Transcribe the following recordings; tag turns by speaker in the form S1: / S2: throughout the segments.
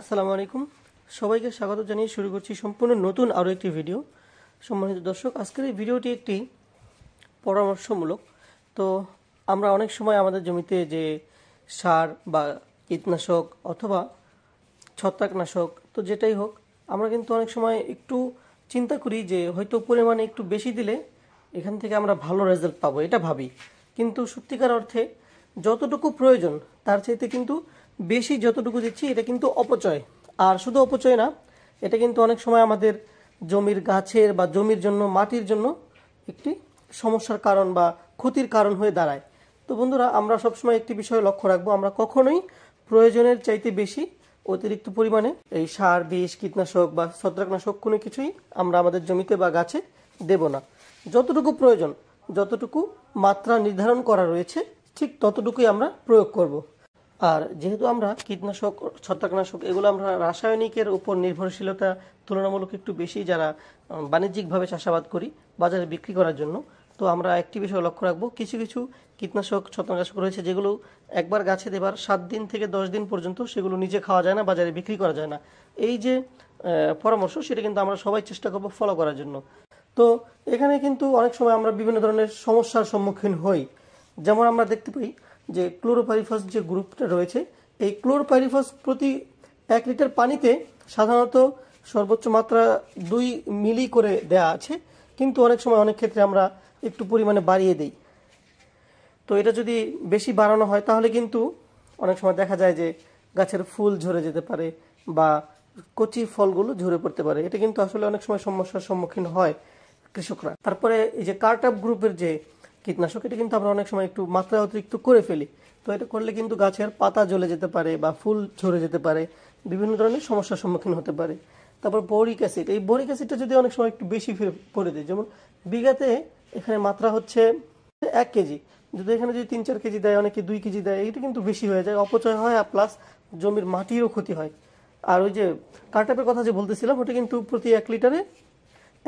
S1: আসসালামু আলাইকুম সবাইকে স্বাগত জানিয়ে শুরু করছি সম্পূর্ণ নতুন আরও একটি ভিডিও সম্মানিত দর্শক আজকের এই ভিডিওটি একটি পরামর্শমূলক তো আমরা অনেক সময় আমাদের জমিতে যে সার বা কীটনাশক অথবা ছত্রাকনাশক তো যেটাই হোক আমরা কিন্তু অনেক সময় একটু চিন্তা করি যে হয়তো পরিমাণে একটু বেশি দিলে এখান থেকে আমরা ভালো রেজাল্ট পাবো এটা ভাবি কিন্তু সত্যিকার অর্থে যতটুকু প্রয়োজন তার চাইতে কিন্তু বেশি যতটুকু দিচ্ছি এটা কিন্তু অপচয় আর শুধু অপচয় না এটা কিন্তু অনেক সময় আমাদের জমির গাছের বা জমির জন্য মাটির জন্য একটি সমস্যার কারণ বা ক্ষতির কারণ হয়ে দাঁড়ায় তো বন্ধুরা আমরা সবসময় একটি বিষয় লক্ষ্য রাখবো আমরা কখনোই প্রয়োজনের চাইতে বেশি অতিরিক্ত পরিমাণে এই সার বিষ কীটনাশক বা ছত্রাকনাশক কোনো কিছুই আমরা আমাদের জমিতে বা গাছে দেব না যতটুকু প্রয়োজন যতটুকু মাত্রা নির্ধারণ করা রয়েছে ঠিক ততটুকুই আমরা প্রয়োগ করব আর যেহেতু আমরা কীটনাশক ছত্রাকনাশক এগুলো আমরা রাসায়নিকের উপর নির্ভরশীলতা তুলনামূলক একটু বেশি যারা বাণিজ্যিকভাবে চাষাবাদ করি বাজারে বিক্রি করার জন্য তো আমরা একটি বিষয় লক্ষ্য রাখবো কিছু কিছু কীটনাশক ছত্রাকনাশক রয়েছে যেগুলো একবার গাছে দেবার সাত দিন থেকে দশ দিন পর্যন্ত সেগুলো নিজে খাওয়া যায় না বাজারে বিক্রি করা যায় না এই যে পরামর্শ সেটা কিন্তু আমরা সবাই চেষ্টা করব ফলো করার জন্য তো এখানে কিন্তু অনেক সময় আমরা বিভিন্ন ধরনের সমস্যার সম্মুখীন হই যেমন আমরা দেখতে পাই যে ক্লোরোপাইরিফাস যে গ্রুপটা রয়েছে এই ক্লোরোপাইরিফাস প্রতি এক লিটার পানিতে সাধারণত সর্বোচ্চ মাত্রা দুই মিলি করে দেয়া আছে কিন্তু অনেক সময় অনেক ক্ষেত্রে আমরা একটু পরিমাণে বাড়িয়ে দিই তো এটা যদি বেশি বাড়ানো হয় তাহলে কিন্তু অনেক সময় দেখা যায় যে গাছের ফুল ঝরে যেতে পারে বা কচি ফলগুলো ঝরে পড়তে পারে এটা কিন্তু আসলে অনেক সময় সমস্যার সম্মুখীন হয় কৃষকরা তারপরে এই যে কার্ট আপ গ্রুপের যে কীটনাশক এটা কিন্তু আমরা অনেক সময় একটু মাত্রা অতিরিক্ত করে ফেলি তো এটা করলে কিন্তু গাছের পাতা জ্বলে যেতে পারে বা ফুল ঝরে যেতে পারে বিভিন্ন ধরনের সমস্যার সম্মুখীন হতে পারে তারপর বোরিক অ্যাসিড এই বোরিক অ্যাসিডটা যদি অনেক সময় একটু বেশি ফিরে পড়ে দেয় যেমন বিঘাতে এখানে মাত্রা হচ্ছে এক কেজি যদি এখানে যদি তিন চার কেজি দেয় অনেকে দুই কেজি দেয় এটা কিন্তু বেশি হয়ে যায় অপচয় হয় আর প্লাস জমির মাটিরও ক্ষতি হয় আর ওই যে কার্টাপের কথা যে বলতেছিলাম ওটা কিন্তু প্রতি এক লিটারে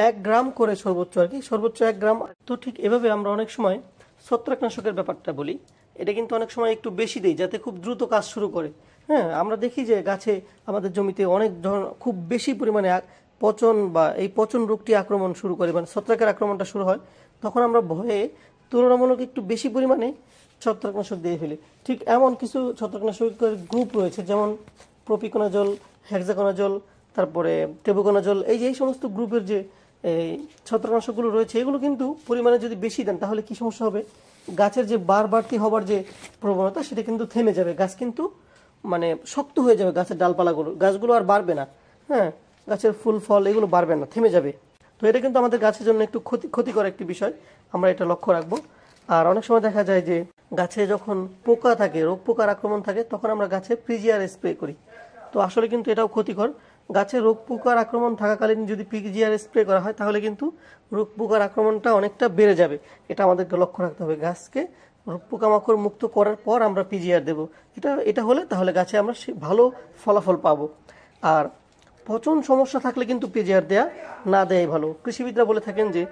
S1: এক গ্রাম করে সর্বোচ্চ আর কি সর্বোচ্চ এক গ্রাম তো ঠিক এভাবে আমরা অনেক সময় ছত্রাকনাশকের ব্যাপারটা বলি এটা কিন্তু অনেক সময় একটু বেশি দেই যাতে খুব দ্রুত কাজ শুরু করে হ্যাঁ আমরা দেখি যে গাছে আমাদের জমিতে অনেক ধরনের খুব বেশি পরিমাণে পচন বা এই পচন রোগটি আক্রমণ শুরু করে মানে ছত্রাকের আক্রমণটা শুরু হয় তখন আমরা ভয়ে তুলনামূলক একটু বেশি পরিমাণে ছত্রাকনাশক দিয়ে ফেলি ঠিক এমন কিছু ছত্রাকনাশকের গ্রুপ রয়েছে যেমন প্রপিকোনাজল হ্যাক্সাকোনাজল তারপরে টেবুকোনাজল এই যে এই সমস্ত গ্রুপের যে এই ছত্রনাশকগুলো রয়েছে এগুলো কিন্তু পরিমাণে যদি বেশি দেন তাহলে কি সমস্যা হবে গাছের যে বার বাড়তি হবার যে প্রবণতা সেটা কিন্তু থেমে যাবে গাছ কিন্তু মানে শক্ত হয়ে যাবে গাছের ডালপালাগুলো গাছগুলো আর বাড়বে না হ্যাঁ গাছের ফুল ফল এগুলো বাড়বে না থেমে যাবে তো এটা কিন্তু আমাদের গাছের জন্য একটু ক্ষতি ক্ষতিকর একটি বিষয় আমরা এটা লক্ষ্য রাখবো আর অনেক সময় দেখা যায় যে গাছে যখন পোকা থাকে রোগ পোকার আক্রমণ থাকে তখন আমরা গাছে ফ্রিজিয়ার স্প্রে করি তো আসলে কিন্তু এটাও ক্ষতিকর গাছে রোগ পোকার আক্রমণ থাকাকালীন যদি পিকজিআর স্প্রে করা হয় তাহলে কিন্তু রোগ পোকার আক্রমণটা অনেকটা বেড়ে যাবে এটা আমাদেরকে লক্ষ্য রাখতে হবে গাছকে রোগ পোকামাকড় মুক্ত করার পর আমরা পিজিআর দেব এটা এটা হলে তাহলে গাছে আমরা ভালো ফলাফল পাবো আর পচন সমস্যা থাকলে কিন্তু পিজিআর দেয়া না দেয়াই ভালো কৃষিবিদরা বলে থাকেন যে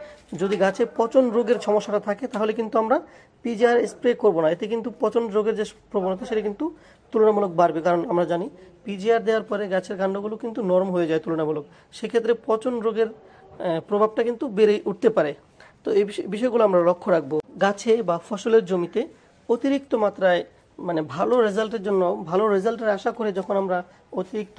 S1: যদি গাছে পচন রোগের সমস্যাটা থাকে তাহলে কিন্তু আমরা পিজিআর স্প্রে করব না এতে কিন্তু পচন রোগের যে প্রবণতা সেটা কিন্তু তুলনামূলক বাড়বে কারণ আমরা জানি পিজিআর দেওয়ার পরে গাছের কাণ্ডগুলো কিন্তু নরম হয়ে যায় তুলনামূলক সেক্ষেত্রে পচন রোগের প্রভাবটা কিন্তু বেড়ে উঠতে পারে তো এই বিষয়গুলো আমরা লক্ষ্য রাখবো গাছে বা ফসলের জমিতে অতিরিক্ত মাত্রায় মানে ভালো রেজাল্টের জন্য ভালো রেজাল্টের আশা করে যখন আমরা অতিরিক্ত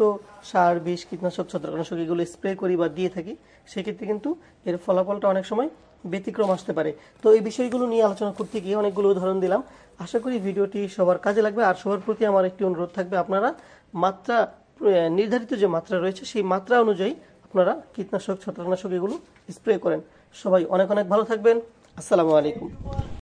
S1: সার বিষ কীটনাশক ছত্রাকনাশক এগুলো স্প্রে করি বা দিয়ে থাকি সেক্ষেত্রে কিন্তু এর ফলাফলটা অনেক সময় ব্যতিক্রম আসতে পারে তো এই বিষয়গুলো নিয়ে আলোচনা করতে গিয়ে অনেকগুলো উদাহরণ দিলাম আশা করি ভিডিওটি সবার কাজে লাগবে আর সবার প্রতি আমার একটি অনুরোধ থাকবে আপনারা মাত্রা নির্ধারিত যে মাত্রা রয়েছে সেই মাত্রা অনুযায়ী আপনারা কীটনাশক ছত্রাকনাশক এগুলো স্প্রে করেন সবাই অনেক অনেক ভালো থাকবেন আসসালামু আলাইকুম